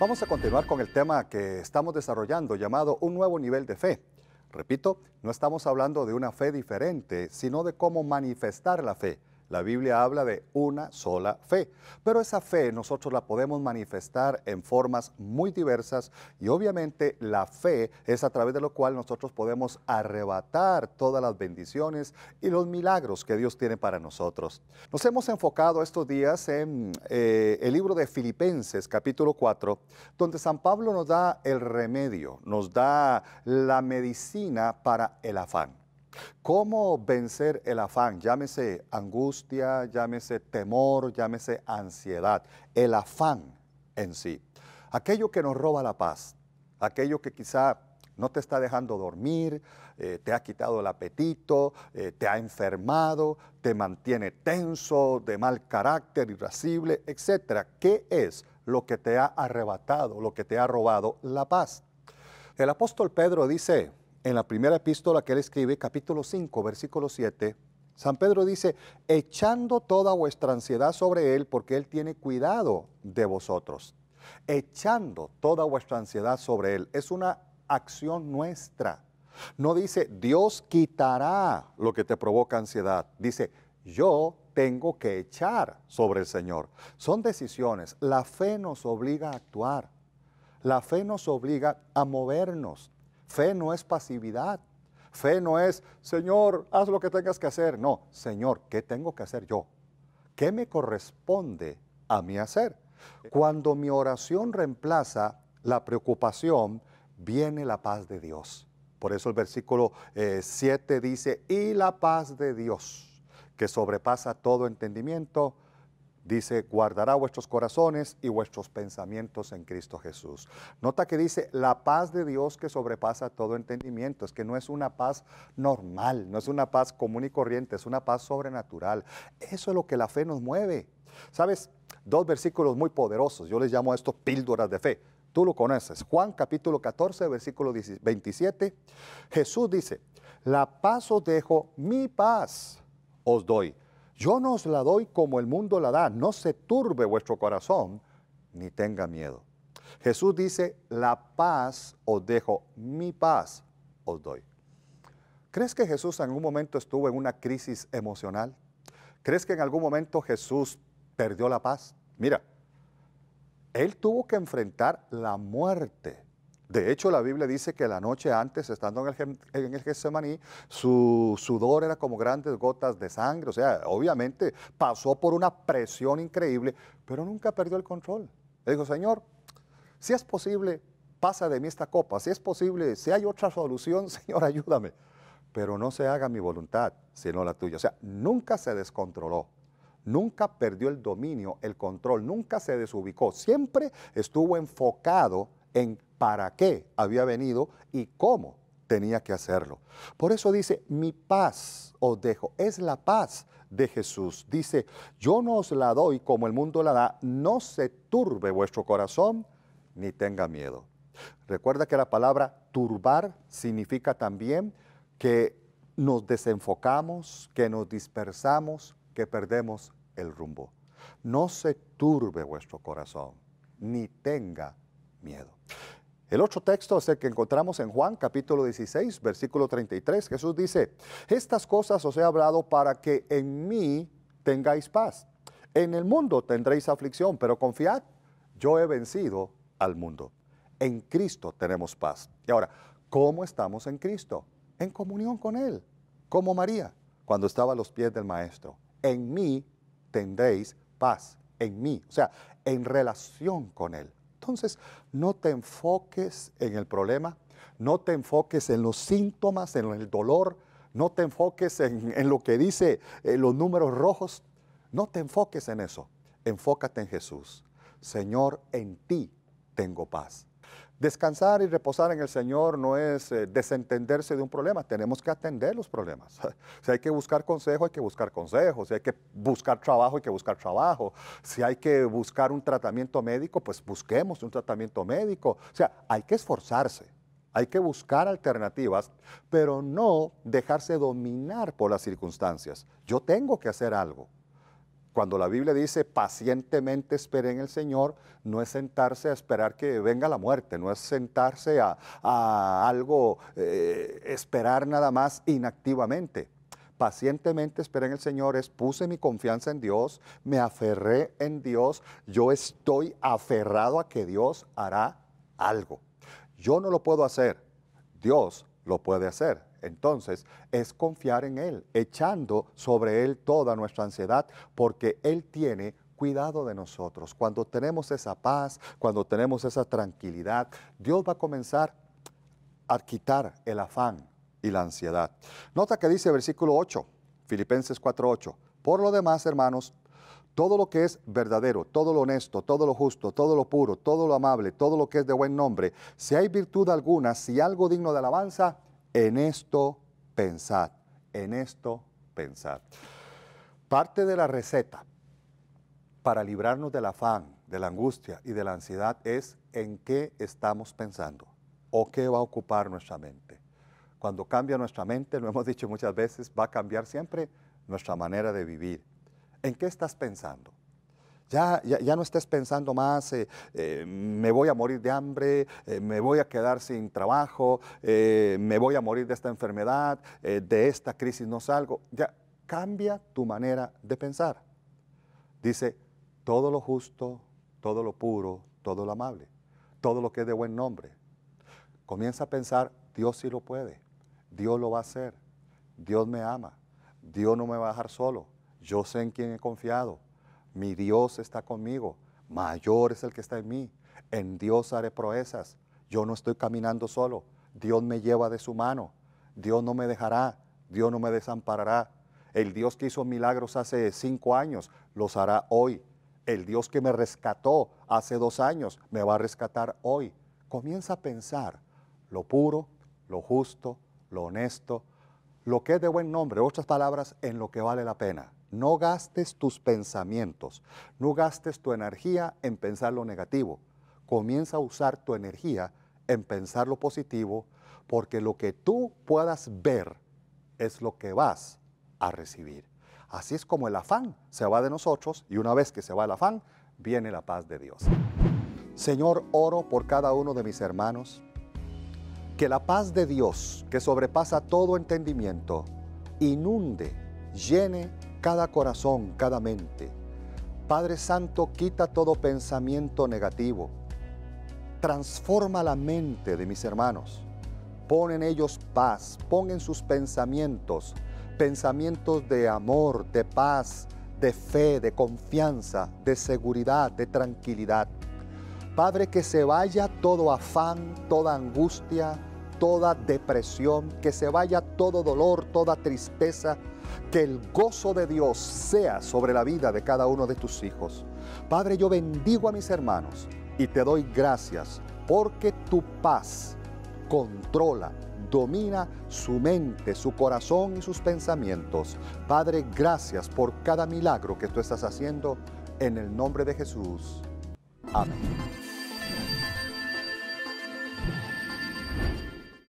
Vamos a continuar con el tema que estamos desarrollando llamado Un nuevo nivel de fe. Repito, no estamos hablando de una fe diferente, sino de cómo manifestar la fe la Biblia habla de una sola fe, pero esa fe nosotros la podemos manifestar en formas muy diversas y obviamente la fe es a través de lo cual nosotros podemos arrebatar todas las bendiciones y los milagros que Dios tiene para nosotros. Nos hemos enfocado estos días en eh, el libro de Filipenses capítulo 4, donde San Pablo nos da el remedio, nos da la medicina para el afán. ¿Cómo vencer el afán? Llámese angustia, llámese temor, llámese ansiedad, el afán en sí. Aquello que nos roba la paz, aquello que quizá no te está dejando dormir, eh, te ha quitado el apetito, eh, te ha enfermado, te mantiene tenso, de mal carácter, irascible, etc. ¿Qué es lo que te ha arrebatado, lo que te ha robado la paz? El apóstol Pedro dice, en la primera epístola que él escribe, capítulo 5, versículo 7, San Pedro dice, echando toda vuestra ansiedad sobre Él porque Él tiene cuidado de vosotros. Echando toda vuestra ansiedad sobre Él es una acción nuestra. No dice, Dios quitará lo que te provoca ansiedad. Dice, yo tengo que echar sobre el Señor. Son decisiones. La fe nos obliga a actuar. La fe nos obliga a movernos. Fe no es pasividad. Fe no es, Señor, haz lo que tengas que hacer. No, Señor, ¿qué tengo que hacer yo? ¿Qué me corresponde a mí hacer? Cuando mi oración reemplaza la preocupación, viene la paz de Dios. Por eso el versículo 7 eh, dice, y la paz de Dios, que sobrepasa todo entendimiento, dice, guardará vuestros corazones y vuestros pensamientos en Cristo Jesús. Nota que dice, la paz de Dios que sobrepasa todo entendimiento. Es que no es una paz normal, no es una paz común y corriente, es una paz sobrenatural. Eso es lo que la fe nos mueve. ¿Sabes? Dos versículos muy poderosos. Yo les llamo a estos píldoras de fe. Tú lo conoces. Juan capítulo 14, versículo 27. Jesús dice, la paz os dejo, mi paz os doy yo no os la doy como el mundo la da, no se turbe vuestro corazón ni tenga miedo. Jesús dice, la paz os dejo, mi paz os doy. ¿Crees que Jesús en algún momento estuvo en una crisis emocional? ¿Crees que en algún momento Jesús perdió la paz? Mira, él tuvo que enfrentar la muerte de hecho, la Biblia dice que la noche antes, estando en el, en su sudor era como grandes gotas de sangre. O sea, obviamente pasó por una presión increíble, pero nunca perdió el control. Le dijo, Señor, si es posible, pasa de mí esta copa. Si es posible, si hay otra solución, Señor, ayúdame. Pero no se haga mi voluntad, sino la tuya. O sea, nunca se descontroló nunca perdió el dominio, el control, nunca se desubicó, siempre estuvo enfocado en para qué había venido y cómo tenía que hacerlo. Por eso dice, mi paz os dejo, es la paz de Jesús. Dice, yo no os la doy como el mundo la da, no se turbe vuestro corazón ni tenga miedo. Recuerda que la palabra turbar significa también que nos desenfocamos, que nos dispersamos, que perdemos el rumbo. No se turbe vuestro corazón, ni tenga miedo. El otro texto es el que encontramos en Juan capítulo 16, versículo 33. Jesús dice, estas cosas os he hablado para que en mí tengáis paz. En el mundo tendréis aflicción, pero confiad, yo he vencido al mundo. En Cristo tenemos paz. Y ahora, ¿cómo estamos en Cristo? En comunión con Él, como María, cuando estaba a los pies del Maestro. En mí tendréis paz, en mí, o sea, en relación con Él entonces, no te enfoques en el problema, no te enfoques en los síntomas, en el dolor, no te enfoques en, lo que dice eh, los números rojos, no te enfoques en eso, enfócate en Jesús. Señor, en ti tengo paz. Descansar y reposar en el Señor no es eh, desentenderse de un problema, tenemos que atender los problemas. si hay que buscar consejo, hay que buscar consejo. Si hay que buscar trabajo, hay que buscar trabajo. Si hay que buscar un tratamiento médico, pues busquemos un tratamiento médico. O sea, hay que esforzarse, hay que buscar alternativas, pero no dejarse dominar por las circunstancias. Yo tengo que hacer algo, cuando la Biblia dice pacientemente esperen en el Señor, no es sentarse a esperar que venga la muerte, no es sentarse a, algo, eh, esperar nada más inactivamente. Pacientemente esperé en el Señor es puse mi confianza en Dios, me aferré en Dios, yo estoy aferrado a que Dios hará algo. Yo no lo puedo hacer, Dios lo puede hacer. Entonces, es confiar en Él, echando sobre Él toda nuestra ansiedad, porque Él tiene cuidado de nosotros. Cuando tenemos esa paz, cuando tenemos esa tranquilidad, Dios va a comenzar a quitar el afán y la ansiedad. Nota que dice versículo 8, Filipenses 4:8. Por lo demás, hermanos, todo lo que es verdadero, todo lo honesto, todo lo justo, todo lo puro, todo lo amable, todo lo que es de buen nombre, si hay virtud alguna, si algo digno de alabanza, en esto pensad, en esto pensad. Parte de la receta para librarnos del afán, de la angustia y de la ansiedad es en qué estamos pensando o qué va a ocupar nuestra mente. Cuando cambia nuestra mente, lo hemos dicho muchas veces, va a cambiar siempre nuestra manera de vivir. ¿En qué estás pensando? Ya, no estés pensando más, eh, eh, me voy a morir de hambre, eh, me voy a quedar sin trabajo, me voy a morir de esta enfermedad, de esta crisis no salgo. Ya, cambia tu manera de pensar. Dice, todo lo justo, todo lo puro, todo lo amable, todo lo que es de buen nombre. Comienza a pensar, Dios sí lo puede, Dios lo va a hacer, Dios me ama, Dios no me va a dejar solo, yo sé en quién he confiado, mi Dios está conmigo, mayor es el que está en mí, en Dios haré proezas, yo no estoy caminando solo, Dios me lleva de su mano, Dios no me dejará, Dios no me desamparará. El Dios que hizo milagros hace cinco años, los hará hoy. El Dios que me rescató hace dos años, me va a rescatar hoy. Comienza a pensar lo puro, lo justo, lo honesto, lo que es de buen nombre, otras palabras, en lo que vale la pena. No gastes tus pensamientos, no gastes tu energía en pensar lo negativo. Comienza a usar tu energía en pensar lo positivo, porque lo que tú puedas ver es lo que vas a recibir. Así es como el afán se va de nosotros y una vez que se va el afán, viene la paz de Dios. Señor, oro por cada uno de mis hermanos, que la paz de Dios, que sobrepasa todo entendimiento, inunde, llene cada corazón, cada mente. Padre Santo, quita todo pensamiento negativo. Transforma la mente de mis hermanos. Pon en ellos paz, pon en sus pensamientos, pensamientos de amor, de paz, de fe, de confianza, de seguridad, de tranquilidad. Padre, que se vaya todo afán, toda angustia, toda depresión, que se vaya todo dolor, toda tristeza, que el gozo de Dios sea sobre la vida de cada uno de tus hijos. Padre, yo bendigo a mis hermanos y te doy gracias porque tu paz controla, domina su mente, su corazón y sus pensamientos. Padre, gracias por cada milagro que tú estás haciendo en el nombre de Jesús. Amén.